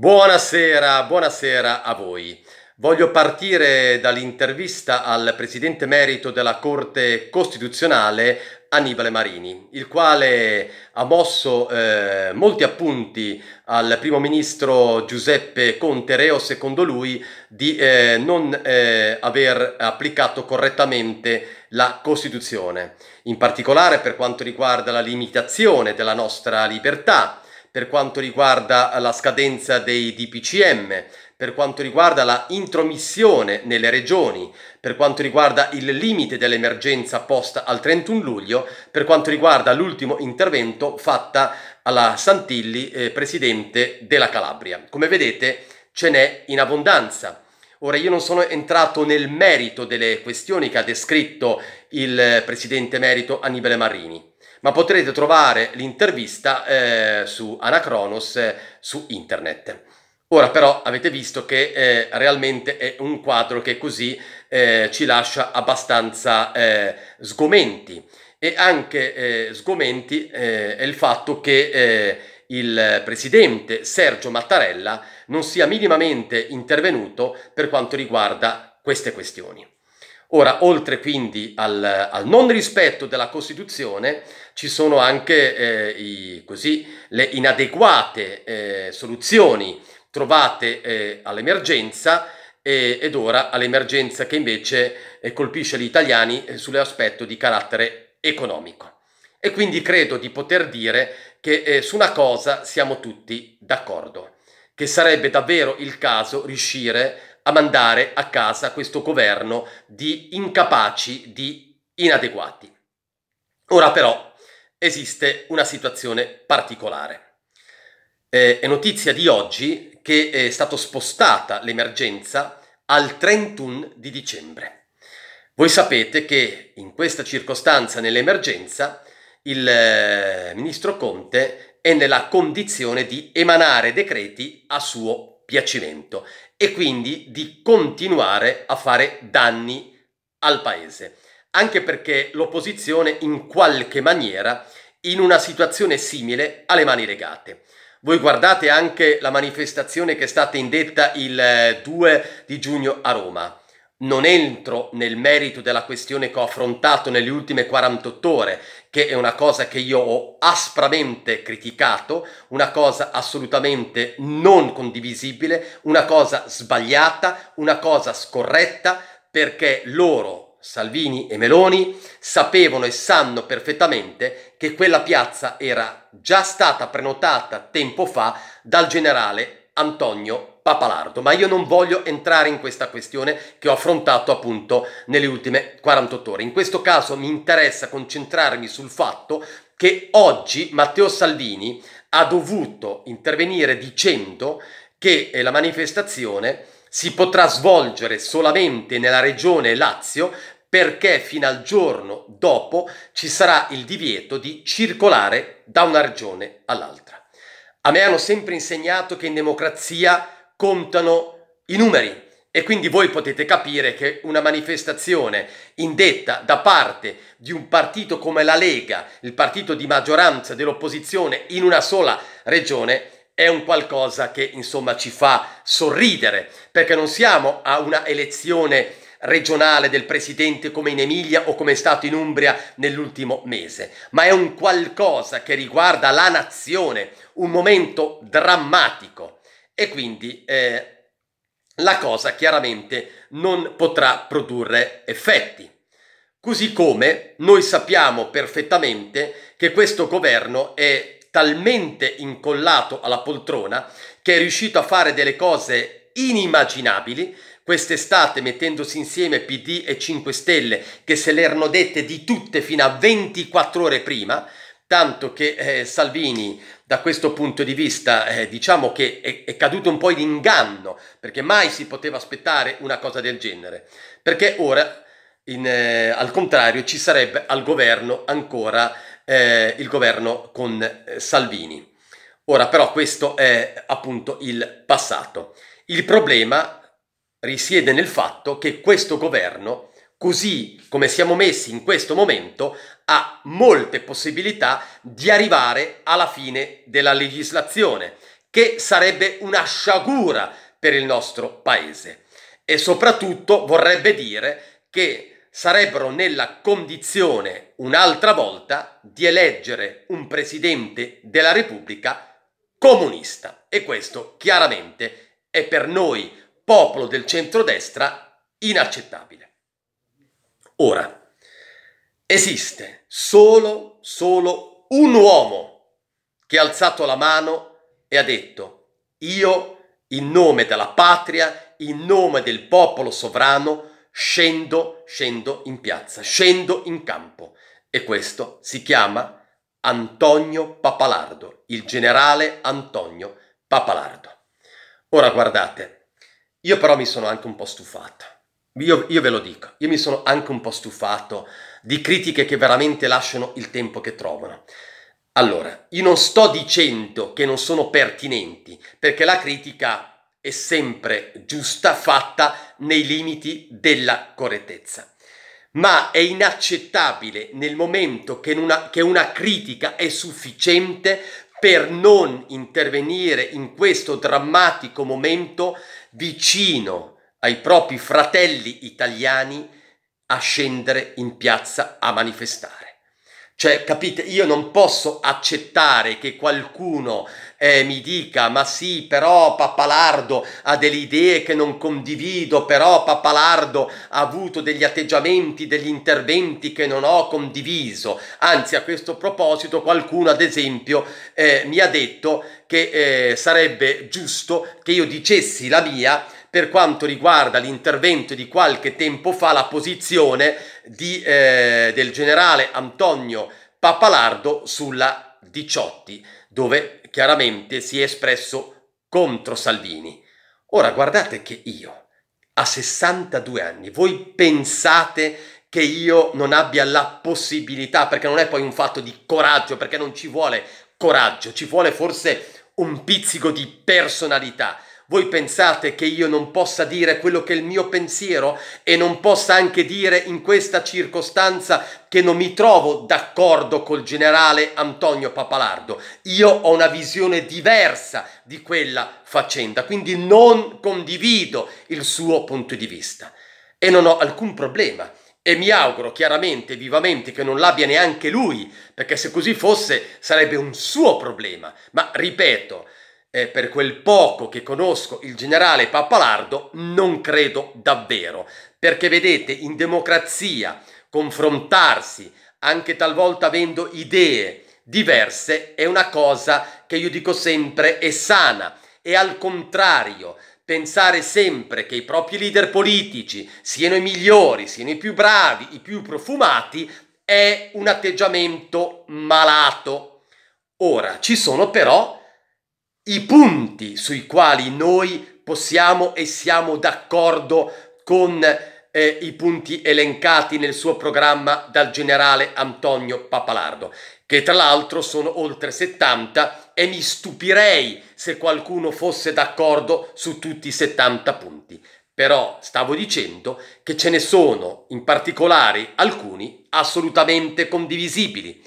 Buonasera, buonasera a voi. Voglio partire dall'intervista al presidente merito della Corte Costituzionale Annibale Marini, il quale ha mosso eh, molti appunti al primo ministro Giuseppe Conte Reo, secondo lui, di eh, non eh, aver applicato correttamente la Costituzione, in particolare per quanto riguarda la limitazione della nostra libertà per quanto riguarda la scadenza dei DPCM, per quanto riguarda la intromissione nelle regioni, per quanto riguarda il limite dell'emergenza posta al 31 luglio, per quanto riguarda l'ultimo intervento fatta alla Santilli, eh, presidente della Calabria. Come vedete ce n'è in abbondanza. Ora io non sono entrato nel merito delle questioni che ha descritto il eh, presidente merito Annibale Marini ma potrete trovare l'intervista eh, su Anacronos eh, su internet. Ora però avete visto che eh, realmente è un quadro che così eh, ci lascia abbastanza eh, sgomenti e anche eh, sgomenti è il fatto che il presidente Sergio Mattarella non sia minimamente intervenuto per quanto riguarda queste questioni. Ora, oltre quindi al, al, non rispetto della Costituzione, ci sono anche eh, i, così, le inadeguate eh, soluzioni trovate eh, all'emergenza ed ora all'emergenza che invece eh, colpisce gli italiani eh, sull'aspetto di carattere economico. E quindi credo di poter dire che eh, su una cosa siamo tutti d'accordo, che sarebbe davvero il caso riuscire a mandare a casa questo governo di incapaci, di inadeguati. Ora però esiste una situazione particolare. Eh, è notizia di oggi che è stata spostata l'emergenza al 31 di dicembre. Voi sapete che in questa circostanza, nell'emergenza, il eh, ministro Conte è nella condizione di emanare decreti a suo piacimento e quindi di continuare a fare danni al paese anche perché l'opposizione in qualche maniera in una situazione simile alle mani legate. Voi guardate anche la manifestazione che è stata indetta il 2 eh, di giugno a Roma. Non entro nel merito della questione che ho affrontato nelle ultime 48 ore, che è una cosa che io ho aspramente criticato, una cosa assolutamente non condivisibile, una cosa sbagliata, una cosa scorretta, perché loro, Salvini e Meloni sapevano e sanno perfettamente che quella piazza era già stata prenotata tempo fa dal generale Antonio Papalardo, ma io non voglio entrare in questa questione che ho affrontato appunto nelle ultime 48 ore. In questo caso mi interessa concentrarmi sul fatto che oggi Matteo Salvini ha dovuto intervenire dicendo che eh, la manifestazione si potrà svolgere solamente nella regione Lazio perché fino al giorno dopo ci sarà il divieto di circolare da una regione all'altra. A me hanno sempre insegnato che in democrazia contano i numeri e quindi voi potete capire che una manifestazione indetta da parte di un partito come la Lega, il partito di maggioranza dell'opposizione in una sola regione, è un qualcosa che insomma ci fa sorridere, perché non siamo a una elezione regionale del presidente come in Emilia o come è stato in Umbria nell'ultimo mese, ma è un qualcosa che riguarda la nazione, un momento drammatico e quindi eh, la cosa chiaramente non potrà produrre effetti. Così come noi sappiamo perfettamente che questo governo è talmente incollato alla poltrona che è riuscito a fare delle cose inimmaginabili quest'estate mettendosi insieme PD e 5 Stelle che se le erano dette di tutte fino a 24 ore prima tanto che eh, Salvini da questo punto di vista eh, diciamo che è, è, caduto un po' in inganno perché mai si poteva aspettare una cosa del genere perché ora in, eh, al contrario ci sarebbe al governo ancora eh, il governo con eh, Salvini. Ora però questo è appunto il passato. Il problema risiede nel fatto che questo governo, così come siamo messi in questo momento, ha molte possibilità di arrivare alla fine della legislazione, che sarebbe una sciagura per il nostro paese e soprattutto vorrebbe dire che sarebbero nella condizione un'altra volta di eleggere un presidente della Repubblica comunista e questo chiaramente è per noi popolo del centrodestra inaccettabile. Ora, esiste solo, solo un uomo che ha alzato la mano e ha detto io in nome della patria, in nome del popolo sovrano, scendo, scendo in piazza, scendo in campo. E questo si chiama Antonio Papalardo, il generale Antonio Papalardo. Ora guardate, io però mi sono anche un po' stufato. Io, io, ve lo dico, io mi sono anche un po' stufato di critiche che veramente lasciano il tempo che trovano. Allora, io non sto dicendo che non sono pertinenti, perché la critica è sempre giusta fatta nei limiti della correttezza. Ma è inaccettabile nel momento che una, che una critica è sufficiente per non intervenire in questo drammatico momento vicino ai propri fratelli italiani a scendere in piazza a manifestare. Cioè, capite, io non posso accettare che qualcuno eh, mi dica ma sì però Pappalardo ha delle idee che non condivido, però Pappalardo ha avuto degli atteggiamenti, degli interventi che non ho condiviso. Anzi a questo proposito qualcuno ad esempio eh, mi ha detto che eh, sarebbe giusto che io dicessi la mia per quanto riguarda l'intervento di qualche tempo fa, la posizione di, eh, del generale Antonio Pappalardo sulla Diciotti, dove chiaramente si è espresso contro Salvini. Ora guardate che io, a 62 anni, voi pensate che io non abbia la possibilità, perché non è poi un fatto di coraggio, perché non ci vuole coraggio, ci vuole forse un pizzico di personalità voi pensate che io non possa dire quello che è il mio pensiero e non possa anche dire in questa circostanza che non mi trovo d'accordo col generale Antonio Papalardo? Io ho una visione diversa di quella faccenda, quindi non condivido il suo punto di vista e non ho alcun problema e mi auguro chiaramente, vivamente, che non l'abbia neanche lui, perché se così fosse sarebbe un suo problema. Ma ripeto, eh, per quel poco che conosco il generale Pappalardo, non credo davvero, perché vedete, in democrazia confrontarsi, anche talvolta avendo idee diverse, è una cosa che io dico sempre è sana e al contrario, pensare sempre che i propri leader politici siano i migliori, siano i più bravi, i più profumati, è un atteggiamento malato. Ora, ci sono però i punti sui quali noi possiamo e siamo d'accordo con eh, i punti elencati nel suo programma dal generale Antonio Papalardo, che tra l'altro sono oltre 70 e mi stupirei se qualcuno fosse d'accordo su tutti i 70 punti. Però stavo dicendo che ce ne sono in particolare alcuni assolutamente condivisibili.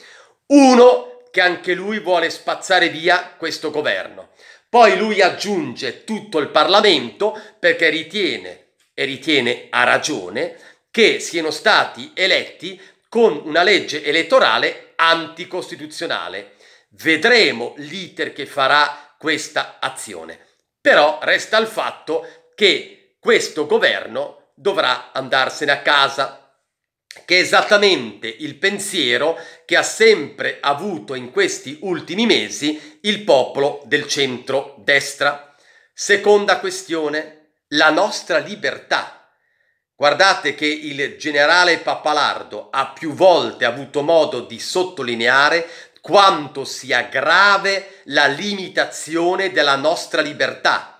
Uno che anche lui vuole spazzare via questo governo. Poi lui aggiunge tutto il Parlamento perché ritiene, e ritiene a ragione, che siano stati eletti con una legge elettorale anticostituzionale. Vedremo l'iter che farà questa azione. Però resta il fatto che questo governo dovrà andarsene a casa che è esattamente il pensiero che ha sempre avuto in questi ultimi mesi il popolo del centro-destra. Seconda questione, la nostra libertà. Guardate che il generale Pappalardo ha più volte avuto modo di sottolineare quanto sia grave la limitazione della nostra libertà.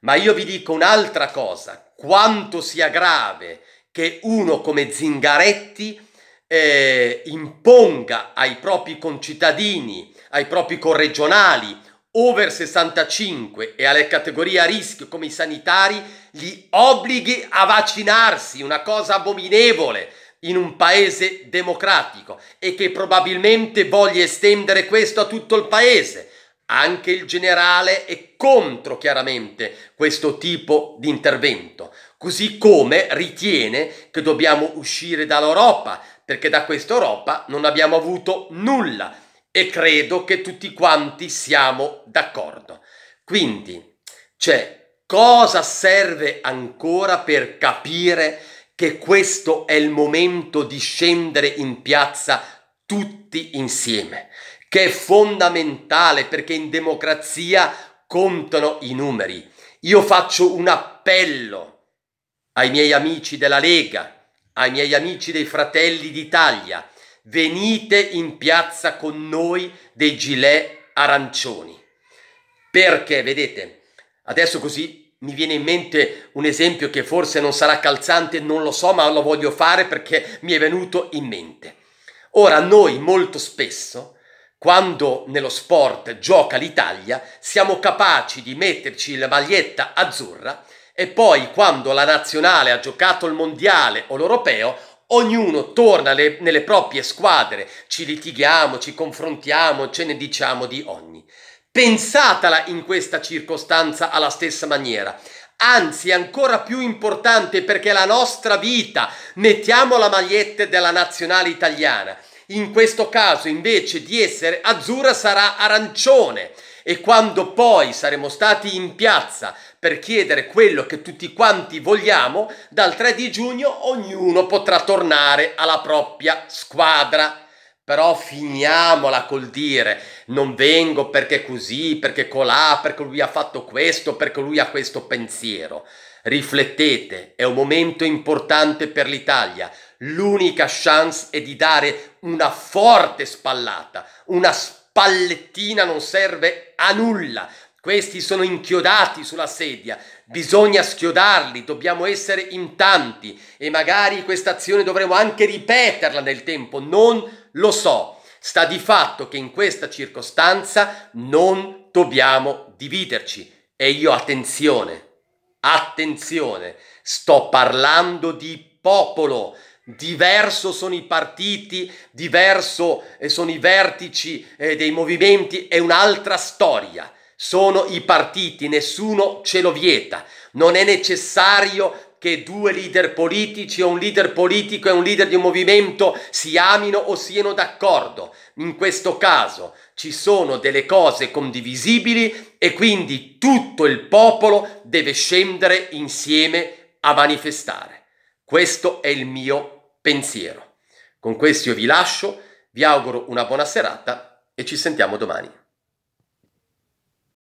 Ma io vi dico un'altra cosa, quanto sia grave che uno come Zingaretti eh, imponga ai propri concittadini, ai propri corregionali over 65 e alle categorie a rischio come i sanitari li obblighi a vaccinarsi, una cosa abominevole in un paese democratico e che probabilmente voglia estendere questo a tutto il paese. Anche il generale è contro chiaramente questo tipo di intervento. Così come ritiene che dobbiamo uscire dall'Europa, perché da questa Europa non abbiamo avuto nulla e credo che tutti quanti siamo d'accordo. Quindi, cioè, cosa serve ancora per capire che questo è il momento di scendere in piazza tutti insieme? Che è fondamentale perché in democrazia contano i numeri. Io faccio un appello ai miei amici della Lega, ai miei amici dei Fratelli d'Italia, venite in piazza con noi dei gilet arancioni. Perché, vedete, adesso così mi viene in mente un esempio che forse non sarà calzante, non lo so, ma lo voglio fare perché mi è venuto in mente. Ora, noi molto spesso, quando nello sport gioca l'Italia, siamo capaci di metterci la maglietta azzurra e poi quando la nazionale ha giocato il mondiale o l'europeo, ognuno torna le, nelle proprie squadre, ci litighiamo, ci confrontiamo, ce ne diciamo di ogni. Pensatela in questa circostanza alla stessa maniera. Anzi, è ancora più importante perché la nostra vita, mettiamo la maglietta della nazionale italiana. In questo caso, invece di essere azzurra, sarà arancione e quando poi saremo stati in piazza per chiedere quello che tutti quanti vogliamo, dal 3 di giugno ognuno potrà tornare alla propria squadra. Però finiamola col dire non vengo perché così, perché colà, perché lui ha fatto questo, perché lui ha questo pensiero. Riflettete, è un momento importante per l'Italia. L'unica chance è di dare una forte spallata, una spallata spallettina non serve a nulla. Questi sono inchiodati sulla sedia, bisogna schiodarli, dobbiamo essere in tanti e magari questa azione dovremo anche ripeterla nel tempo, non lo so. Sta di fatto che in questa circostanza non dobbiamo dividerci. E io attenzione, attenzione, sto parlando di popolo diverso sono i partiti, diverso eh, sono i vertici eh, dei movimenti, è un'altra storia. Sono i partiti, nessuno ce lo vieta. Non è necessario che due leader politici o un leader politico e un leader di un movimento si amino o siano d'accordo. In questo caso ci sono delle cose condivisibili e quindi tutto il popolo deve scendere insieme a manifestare. Questo è il mio pensiero. Con questo io vi lascio, vi auguro una buona serata e ci sentiamo domani.